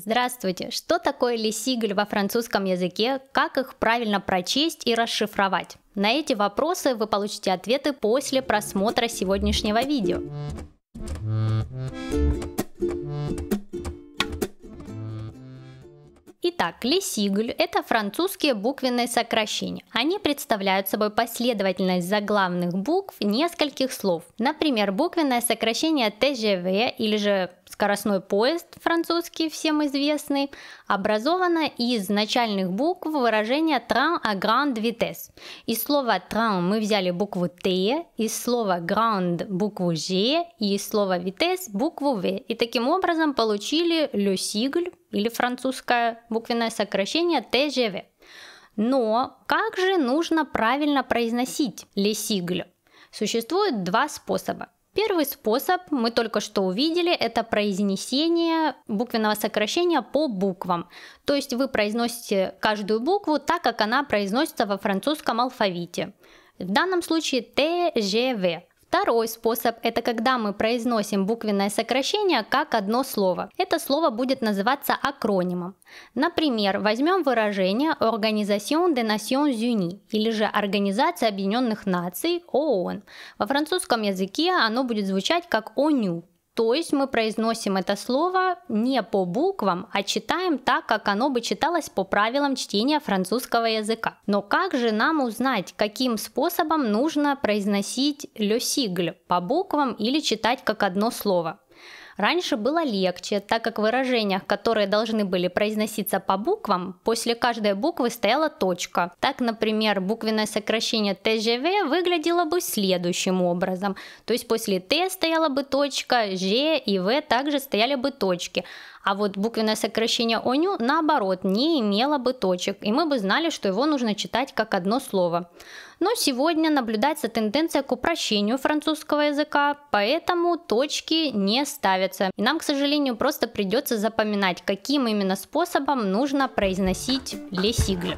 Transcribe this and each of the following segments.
Здравствуйте! Что такое лесигль во французском языке? Как их правильно прочесть и расшифровать? На эти вопросы вы получите ответы после просмотра сегодняшнего видео. Итак, лесигль – это французские буквенные сокращения. Они представляют собой последовательность заглавных букв нескольких слов. Например, буквенное сокращение ТЖВ или же скоростной поезд французский, всем известный, образовано из начальных букв выражения «train à grande vitesse». Из слова «train» мы взяли букву «т», из слова «grande» букву «g» и из слова «vitesse» букву «v». И таким образом получили «le sigle» или французское буквенное сокращение ТЖВ. Но как же нужно правильно произносить лесиглю? Существует два способа. Первый способ мы только что увидели, это произнесение буквенного сокращения по буквам. То есть вы произносите каждую букву так, как она произносится во французском алфавите. В данном случае ТЖВ. Второй способ – это когда мы произносим буквенное сокращение как одно слово. Это слово будет называться акронимом. Например, возьмем выражение «Organisation des Nations Unies» или же «Организация Объединенных Наций ООН». Во французском языке оно будет звучать как «ОНЮ». То есть мы произносим это слово не по буквам, а читаем так, как оно бы читалось по правилам чтения французского языка. Но как же нам узнать, каким способом нужно произносить «le sigle» по буквам или читать как одно слово? Раньше было легче, так как в выражениях, которые должны были произноситься по буквам, после каждой буквы стояла точка. Так, например, буквенное сокращение ТЖВ выглядело бы следующим образом. То есть после Т стояла бы точка, Ж и В также стояли бы точки. А вот буквенное сокращение оню, наоборот, не имело бы точек, и мы бы знали, что его нужно читать как одно слово. Но сегодня наблюдается тенденция к упрощению французского языка, поэтому точки не ставятся. И нам, к сожалению, просто придется запоминать, каким именно способом нужно произносить лесигль.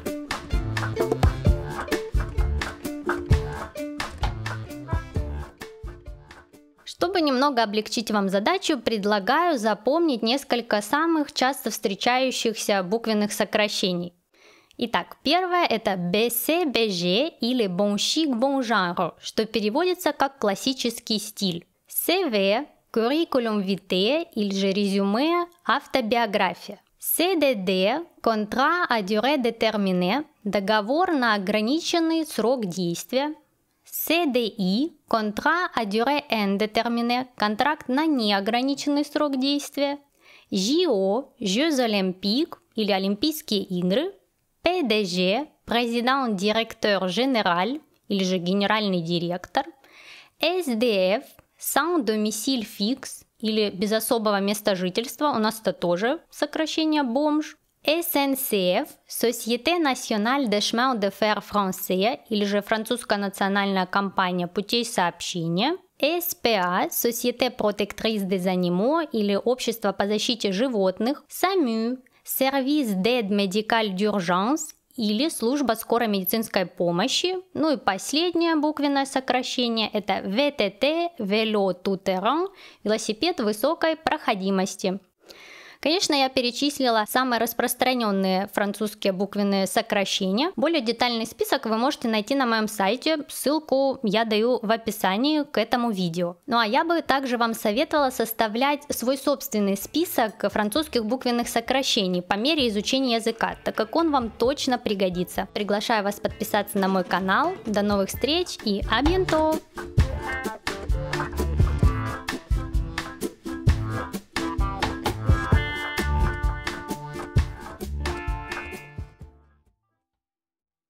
немного облегчить вам задачу, предлагаю запомнить несколько самых часто встречающихся буквенных сокращений. Итак, первое это BCBG или bon chic, bon genre, что переводится как классический стиль. CV, curriculum vitae или же резюме, автобиография. CDD – contrat à durée déterminée – договор на ограниченный срок действия. CDI – контракт à durée indéterminée, контракт на неограниченный срок действия. JO – Jeux Olympiques или Олимпийские игры. PDG – президент директор генераль или же генеральный директор. SDF – sans domicile fixe или без особого места жительства, у нас это тоже сокращение бомж. SNCF, Société Nationale des Chemins de Fer Français, или же Французская национальная компания путей сообщения, SPA, Société Protectrice des Animaux, или Общество по защите животных, SAMU, Service d'aide médicale d'urgence, или служба скорой медицинской помощи. Ну и последнее буквенное сокращение – это VTT, Vélo Tout Terrain, велосипед высокой проходимости. Конечно, я перечислила самые распространенные французские буквенные сокращения. Более детальный список вы можете найти на моем сайте. Ссылку я даю в описании к этому видео. Ну а я бы также вам советовала составлять свой собственный список французских буквенных сокращений по мере изучения языка, так как он вам точно пригодится. Приглашаю вас подписаться на мой канал. До новых встреч и абьянто!